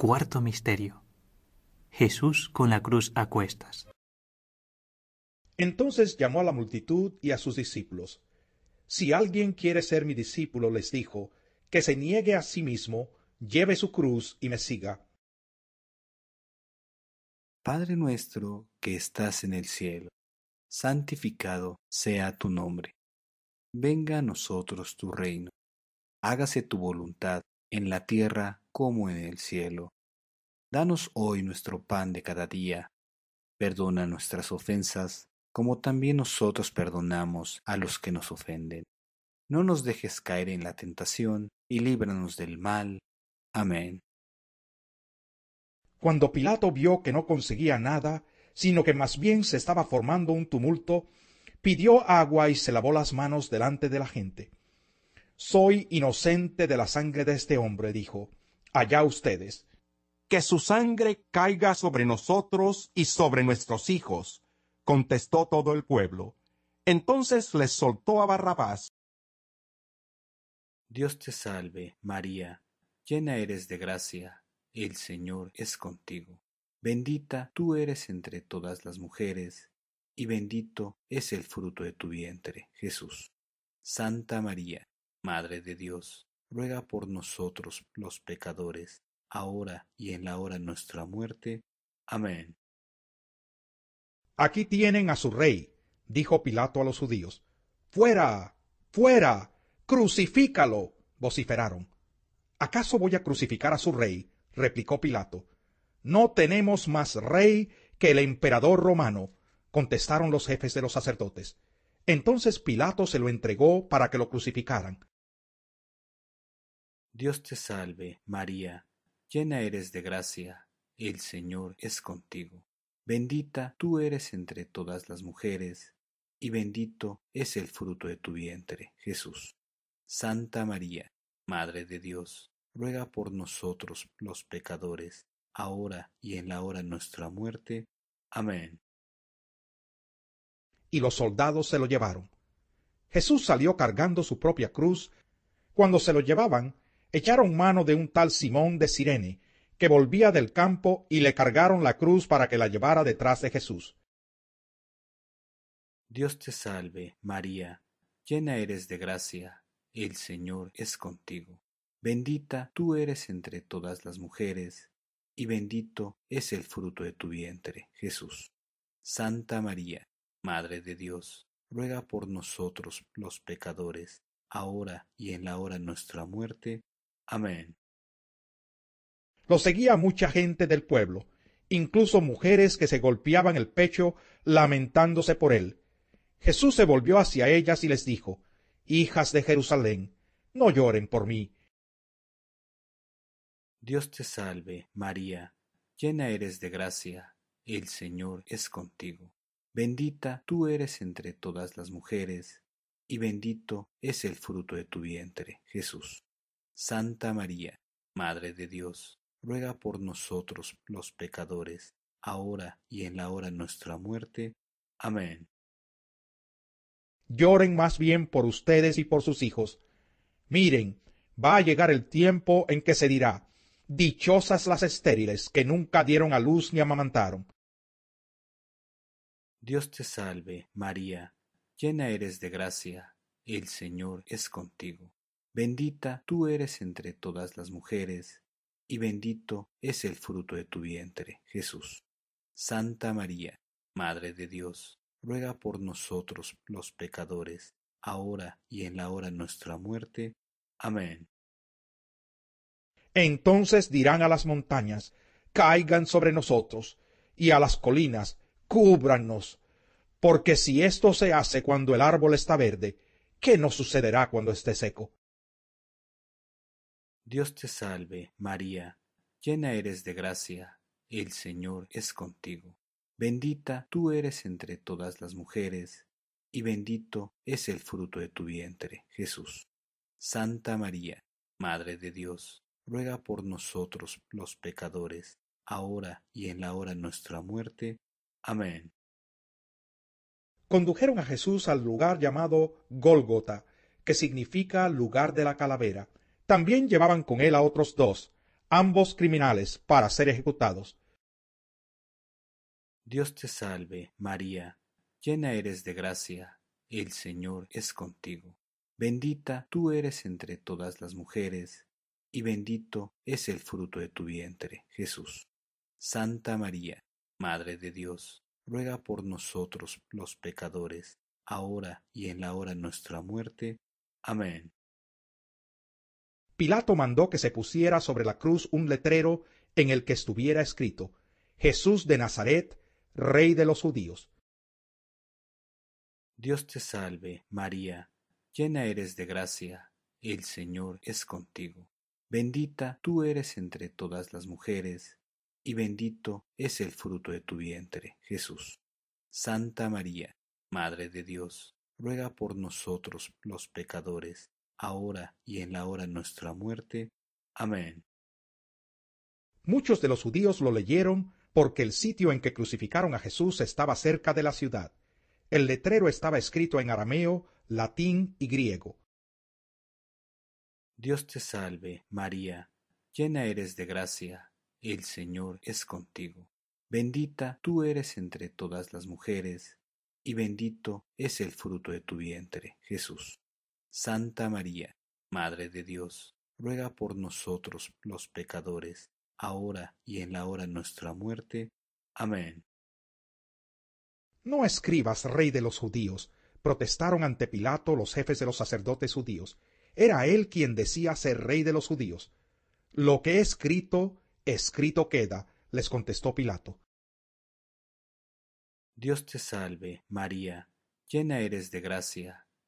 Cuarto Misterio. Jesús con la cruz a cuestas. Entonces llamó a la multitud y a sus discípulos. Si alguien quiere ser mi discípulo, les dijo, que se niegue a sí mismo, lleve su cruz y me siga. Padre nuestro que estás en el cielo, santificado sea tu nombre. Venga a nosotros tu reino. Hágase tu voluntad en la tierra como en el cielo. Danos hoy nuestro pan de cada día. Perdona nuestras ofensas, como también nosotros perdonamos a los que nos ofenden. No nos dejes caer en la tentación, y líbranos del mal. Amén. Cuando Pilato vio que no conseguía nada, sino que más bien se estaba formando un tumulto, pidió agua y se lavó las manos delante de la gente. Soy inocente de la sangre de este hombre, dijo allá ustedes. Que su sangre caiga sobre nosotros y sobre nuestros hijos, contestó todo el pueblo. Entonces les soltó a Barrabás. Dios te salve, María, llena eres de gracia, el Señor es contigo. Bendita tú eres entre todas las mujeres, y bendito es el fruto de tu vientre, Jesús. Santa María, Madre de Dios ruega por nosotros los pecadores, ahora y en la hora de nuestra muerte. Amén. Aquí tienen a su rey, dijo Pilato a los judíos. Fuera, fuera, crucifícalo, vociferaron. ¿Acaso voy a crucificar a su rey? replicó Pilato. No tenemos más rey que el emperador romano, contestaron los jefes de los sacerdotes. Entonces Pilato se lo entregó para que lo crucificaran Dios te salve, María, llena eres de gracia, el Señor es contigo. Bendita tú eres entre todas las mujeres, y bendito es el fruto de tu vientre, Jesús. Santa María, Madre de Dios, ruega por nosotros los pecadores, ahora y en la hora de nuestra muerte. Amén. Y los soldados se lo llevaron. Jesús salió cargando su propia cruz. Cuando se lo llevaban, echaron mano de un tal Simón de Sirene, que volvía del campo y le cargaron la cruz para que la llevara detrás de Jesús. Dios te salve, María, llena eres de gracia, el Señor es contigo. Bendita tú eres entre todas las mujeres, y bendito es el fruto de tu vientre, Jesús. Santa María, Madre de Dios, ruega por nosotros los pecadores, ahora y en la hora de nuestra muerte. Amén. Lo seguía mucha gente del pueblo, incluso mujeres que se golpeaban el pecho lamentándose por él. Jesús se volvió hacia ellas y les dijo, Hijas de Jerusalén, no lloren por mí. Dios te salve, María, llena eres de gracia, el Señor es contigo. Bendita tú eres entre todas las mujeres, y bendito es el fruto de tu vientre, Jesús. Santa María, Madre de Dios, ruega por nosotros los pecadores, ahora y en la hora de nuestra muerte. Amén. Lloren más bien por ustedes y por sus hijos. Miren, va a llegar el tiempo en que se dirá, dichosas las estériles que nunca dieron a luz ni amamantaron. Dios te salve, María, llena eres de gracia, el Señor es contigo Bendita tú eres entre todas las mujeres, y bendito es el fruto de tu vientre, Jesús. Santa María, Madre de Dios, ruega por nosotros los pecadores, ahora y en la hora de nuestra muerte. Amén. Entonces dirán a las montañas, caigan sobre nosotros, y a las colinas, cúbranos, Porque si esto se hace cuando el árbol está verde, ¿qué nos sucederá cuando esté seco? Dios te salve, María, llena eres de gracia, el Señor es contigo. Bendita tú eres entre todas las mujeres, y bendito es el fruto de tu vientre, Jesús. Santa María, Madre de Dios, ruega por nosotros los pecadores, ahora y en la hora de nuestra muerte. Amén. Condujeron a Jesús al lugar llamado Gólgota, que significa lugar de la calavera también llevaban con él a otros dos, ambos criminales, para ser ejecutados. Dios te salve, María, llena eres de gracia, el Señor es contigo. Bendita tú eres entre todas las mujeres, y bendito es el fruto de tu vientre, Jesús. Santa María, Madre de Dios, ruega por nosotros los pecadores, ahora y en la hora de nuestra muerte. Amén. Pilato mandó que se pusiera sobre la cruz un letrero en el que estuviera escrito Jesús de Nazaret, Rey de los judíos. Dios te salve, María, llena eres de gracia, el Señor es contigo. Bendita tú eres entre todas las mujeres, y bendito es el fruto de tu vientre, Jesús. Santa María, Madre de Dios, ruega por nosotros los pecadores, ahora y en la hora de nuestra muerte. Amén. Muchos de los judíos lo leyeron porque el sitio en que crucificaron a Jesús estaba cerca de la ciudad. El letrero estaba escrito en arameo, latín y griego. Dios te salve, María, llena eres de gracia, el Señor es contigo. Bendita tú eres entre todas las mujeres, y bendito es el fruto de tu vientre, Jesús. Santa María, Madre de Dios, ruega por nosotros los pecadores, ahora y en la hora de nuestra muerte. Amén. No escribas, rey de los judíos, protestaron ante Pilato los jefes de los sacerdotes judíos. Era él quien decía ser rey de los judíos. Lo que he escrito, escrito queda, les contestó Pilato. Dios te salve, María, llena eres de gracia